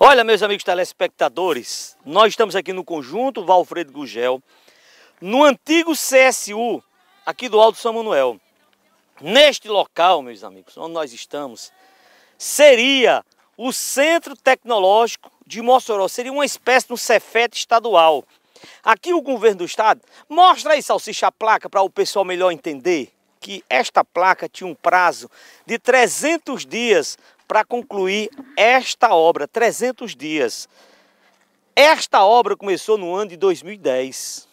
Olha, meus amigos telespectadores, nós estamos aqui no conjunto Valfredo Gugel, no antigo CSU, aqui do Alto São Manuel. Neste local, meus amigos, onde nós estamos, seria o Centro Tecnológico de Mossoró, seria uma espécie de um Cefet estadual. Aqui o governo do estado, mostra aí, Salsicha, a placa para o pessoal melhor entender que esta placa tinha um prazo de 300 dias para concluir esta obra, 300 dias. Esta obra começou no ano de 2010.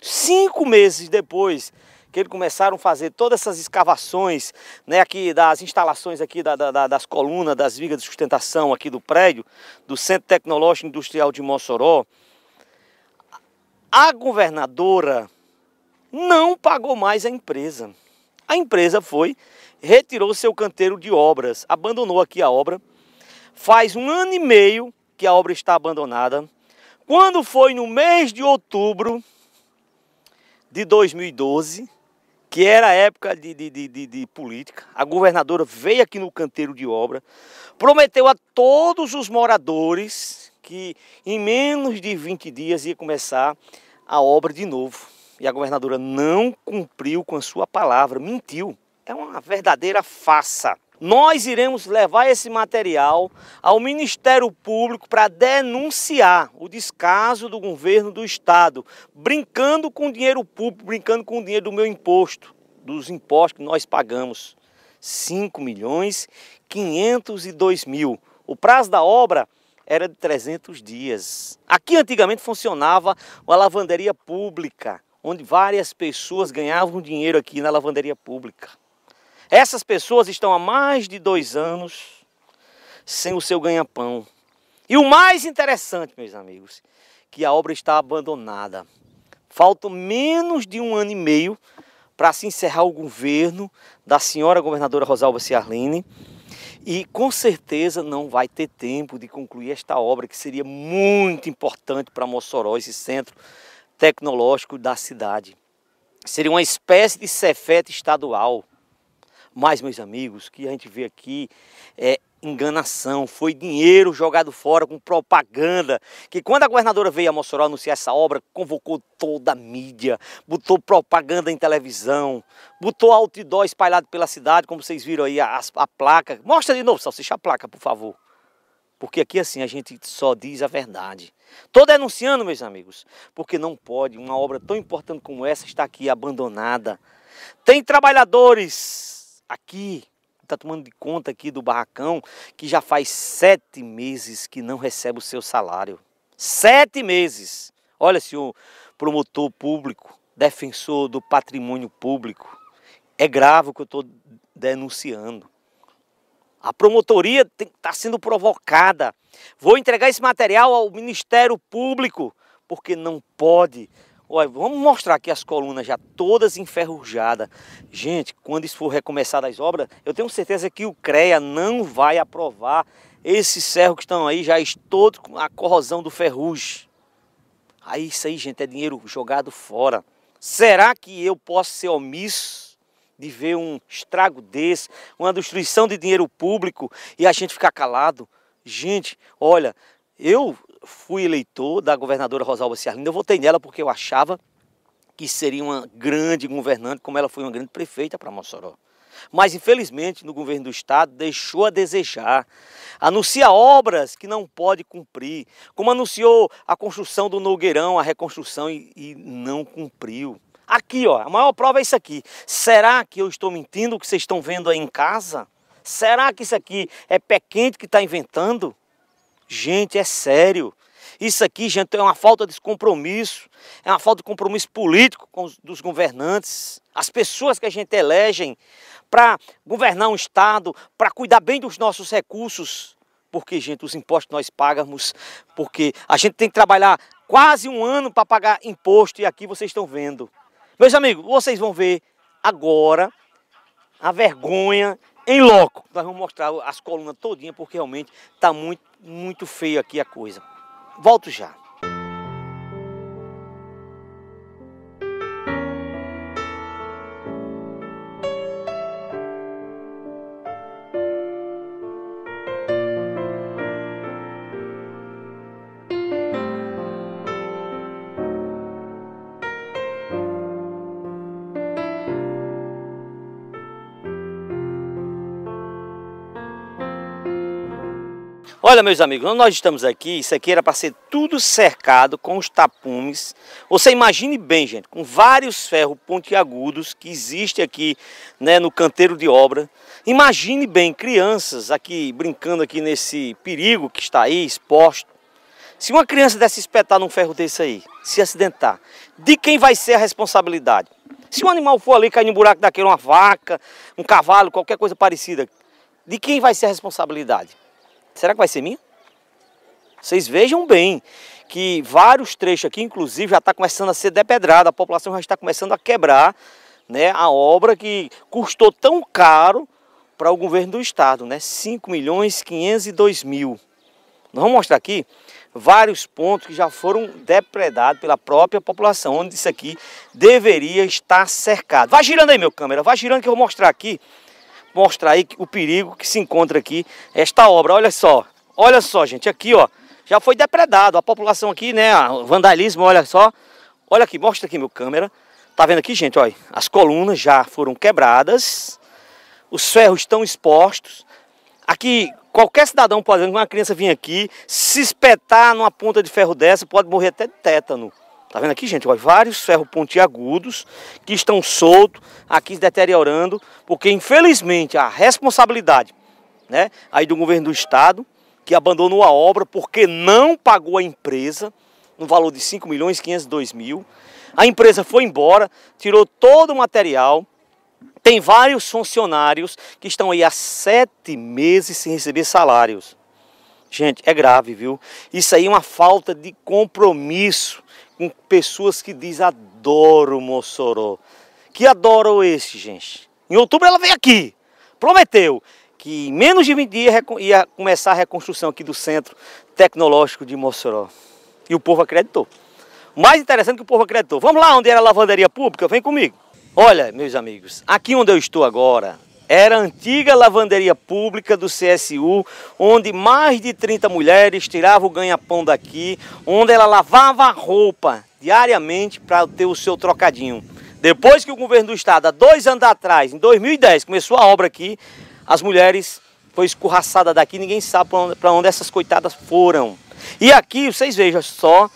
Cinco meses depois que eles começaram a fazer todas essas escavações, né, aqui das instalações aqui da, da, das colunas, das vigas de sustentação aqui do prédio, do Centro Tecnológico Industrial de Mossoró, a governadora não pagou mais a empresa. A empresa foi, retirou seu canteiro de obras, abandonou aqui a obra. Faz um ano e meio que a obra está abandonada. Quando foi no mês de outubro de 2012, que era época de, de, de, de, política, a governadora veio aqui no canteiro de obra, prometeu a todos os moradores que em menos de 20 dias ia começar a obra de novo e a governadora não cumpriu com a sua palavra, mentiu. É uma verdadeira farsa. Nós iremos levar esse material ao Ministério Público para denunciar o descaso do governo do Estado, brincando com o dinheiro público, brincando com o dinheiro do meu imposto, dos impostos que nós pagamos. 5 milhões 502 mil. O prazo da obra era de 300 dias. Aqui antigamente funcionava uma lavanderia pública, onde várias pessoas ganhavam dinheiro aqui na lavanderia pública. Essas pessoas estão há mais de dois anos sem o seu ganha-pão. E o mais interessante, meus amigos, que a obra está abandonada. Faltam menos de um ano e meio para se encerrar o governo da senhora governadora Rosalba Ciarline e com certeza não vai ter tempo de concluir esta obra que seria muito importante para Mossoró, esse centro tecnológico da cidade. Seria uma espécie de cefeta estadual. Mas, meus amigos, o que a gente vê aqui é enganação, foi dinheiro jogado fora com propaganda, que quando a governadora veio a Mossoró anunciar essa obra, convocou toda a mídia, botou propaganda em televisão, botou outdoor espalhado pela cidade, como vocês viram aí a, a placa. Mostra de novo, Salsicha, a placa, por favor. Porque aqui assim a gente só diz a verdade. Estou denunciando, meus amigos, porque não pode uma obra tão importante como essa estar aqui abandonada. Tem trabalhadores aqui, está tomando de conta aqui do barracão, que já faz sete meses que não recebe o seu salário. Sete meses! Olha, senhor promotor público, defensor do patrimônio público, é grave o que eu estou denunciando. A promotoria está sendo provocada. Vou entregar esse material ao Ministério Público, porque não pode. Olha, vamos mostrar aqui as colunas já todas enferrujadas. Gente, quando isso for recomeçar as obras, eu tenho certeza que o CREA não vai aprovar esses serros que estão aí já todos com a corrosão do ferrugem. Aí isso aí, gente, é dinheiro jogado fora. Será que eu posso ser omisso de ver um estrago desse, uma destruição de dinheiro público e a gente ficar calado. Gente, olha, eu fui eleitor da governadora Rosalba Ciarlina, eu votei nela porque eu achava que seria uma grande governante, como ela foi uma grande prefeita para Mossoró. Mas, infelizmente, no governo do Estado deixou a desejar. Anuncia obras que não pode cumprir, como anunciou a construção do Nogueirão, a reconstrução, e, e não cumpriu. Aqui, ó, a maior prova é isso aqui. Será que eu estou mentindo o que vocês estão vendo aí em casa? Será que isso aqui é pé quente que está inventando? Gente, é sério. Isso aqui, gente, é uma falta de compromisso, é uma falta de compromisso político com os, dos governantes, as pessoas que a gente elegem para governar um Estado, para cuidar bem dos nossos recursos. Porque, gente, os impostos nós pagamos, porque a gente tem que trabalhar quase um ano para pagar imposto e aqui vocês estão vendo. Meus amigos, vocês vão ver agora a vergonha em loco. Nós vamos mostrar as colunas todinha porque realmente está muito, muito feio aqui a coisa. Volto já. Olha, meus amigos, quando nós estamos aqui, isso aqui era para ser tudo cercado com os tapumes. Você imagine bem, gente, com vários ferros pontiagudos que existe aqui né, no canteiro de obra. Imagine bem crianças aqui brincando aqui nesse perigo que está aí exposto. Se uma criança desse espetar num ferro desse aí, se acidentar, de quem vai ser a responsabilidade? Se um animal for ali cair no buraco daquele, uma vaca, um cavalo, qualquer coisa parecida, de quem vai ser a responsabilidade? Será que vai ser minha? Vocês vejam bem que vários trechos aqui, inclusive, já está começando a ser depedrada, a população já está começando a quebrar né, a obra que custou tão caro para o governo do estado, né? 5 milhões 502 mil. Nós vamos mostrar aqui vários pontos que já foram depredados pela própria população, onde isso aqui deveria estar cercado. Vai girando aí, meu câmera, vai girando que eu vou mostrar aqui mostrar aí o perigo que se encontra aqui é esta obra. Olha só, olha só, gente, aqui, ó, já foi depredado. A população aqui, né, vandalismo, olha só. Olha aqui, mostra aqui meu câmera. Tá vendo aqui, gente, olha, as colunas já foram quebradas, os ferros estão expostos. Aqui, qualquer cidadão, por exemplo, uma criança vir aqui, se espetar numa ponta de ferro dessa, pode morrer até de tétano. Tá vendo aqui, gente? Ó, vários ferros pontiagudos que estão soltos, aqui se deteriorando, porque infelizmente a responsabilidade né, aí do governo do estado, que abandonou a obra porque não pagou a empresa, no valor de 5 milhões 502 mil. A empresa foi embora, tirou todo o material, tem vários funcionários que estão aí há sete meses sem receber salários. Gente, é grave, viu? Isso aí é uma falta de compromisso com pessoas que diz adoro Mossoró. Que adoram esse, gente. Em outubro ela veio aqui, prometeu que em menos de 20 dias ia começar a reconstrução aqui do Centro Tecnológico de Mossoró. E o povo acreditou. Mais interessante que o povo acreditou. Vamos lá onde era a lavanderia pública? Vem comigo. Olha, meus amigos, aqui onde eu estou agora, era a antiga lavanderia pública do CSU, onde mais de 30 mulheres tiravam o ganha-pão daqui, onde ela lavava a roupa diariamente para ter o seu trocadinho. Depois que o governo do estado, há dois anos atrás, em 2010, começou a obra aqui, as mulheres foram escorraçadas daqui, ninguém sabe para onde, onde essas coitadas foram. E aqui vocês vejam só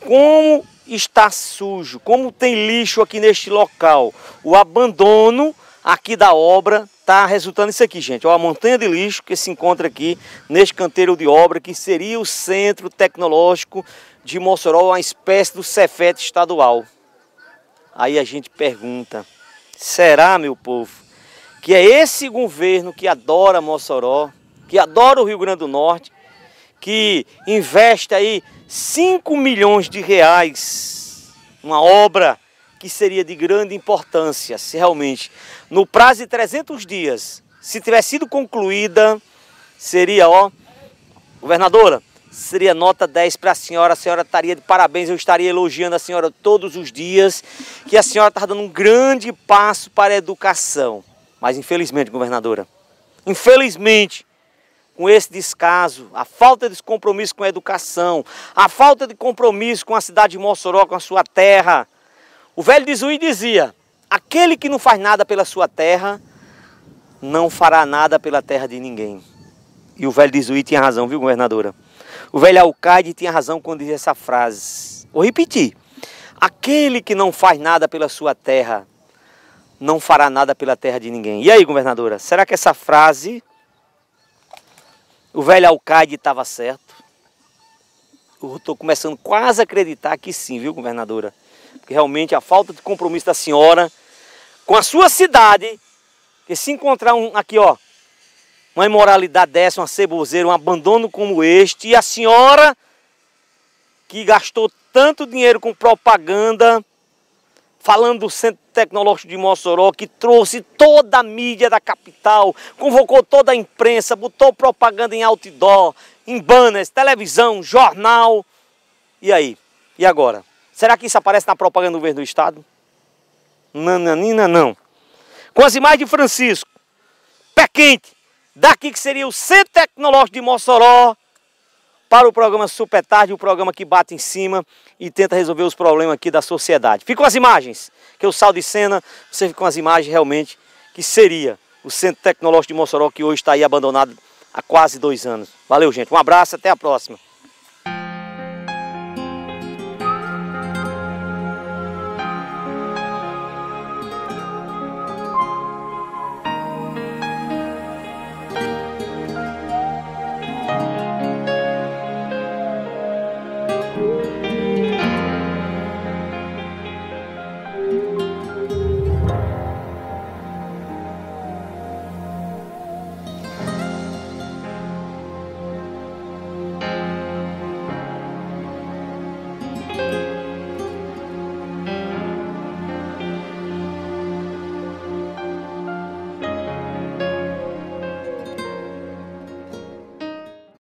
como está sujo, como tem lixo aqui neste local. O abandono aqui da obra está resultando isso aqui, gente. Ó, a montanha de lixo que se encontra aqui neste canteiro de obra, que seria o Centro Tecnológico de Mossoró, uma espécie do Cefet estadual. Aí a gente pergunta, será, meu povo, que é esse governo que adora Mossoró, que adora o Rio Grande do Norte, que investe aí 5 milhões de reais, uma obra que seria de grande importância, se realmente, no prazo de 300 dias, se tivesse sido concluída, seria, ó, governadora, seria nota 10 para a senhora, a senhora estaria de parabéns, eu estaria elogiando a senhora todos os dias, que a senhora está dando um grande passo para a educação. Mas infelizmente, governadora, infelizmente, com esse descaso, a falta de compromisso com a educação, a falta de compromisso com a cidade de Mossoró, com a sua terra, o velho de Zui dizia: aquele que não faz nada pela sua terra, não fará nada pela terra de ninguém. E o velho de Zui tinha razão, viu, governadora? O velho Alcaide tinha razão quando dizia essa frase. Vou repetir: aquele que não faz nada pela sua terra, não fará nada pela terra de ninguém. E aí, governadora, será que essa frase, o velho Alcaide estava certo? Eu estou começando quase a acreditar que sim, viu, governadora? porque realmente a falta de compromisso da senhora com a sua cidade, que se encontrar um aqui, ó, uma imoralidade dessa, uma ceboseira, um abandono como este, e a senhora que gastou tanto dinheiro com propaganda, falando do Centro Tecnológico de Mossoró, que trouxe toda a mídia da capital, convocou toda a imprensa, botou propaganda em outdoor, em banners, televisão, jornal. E aí? E agora? Será que isso aparece na propaganda do governo do Estado? Nananina, não. Com as imagens de Francisco, pé quente, daqui que seria o Centro Tecnológico de Mossoró, para o programa Super Tarde, o programa que bate em cima e tenta resolver os problemas aqui da sociedade. Fica com as imagens, que o saldo de cena, você fica com as imagens realmente que seria o Centro Tecnológico de Mossoró, que hoje está aí abandonado há quase dois anos. Valeu, gente. Um abraço, até a próxima.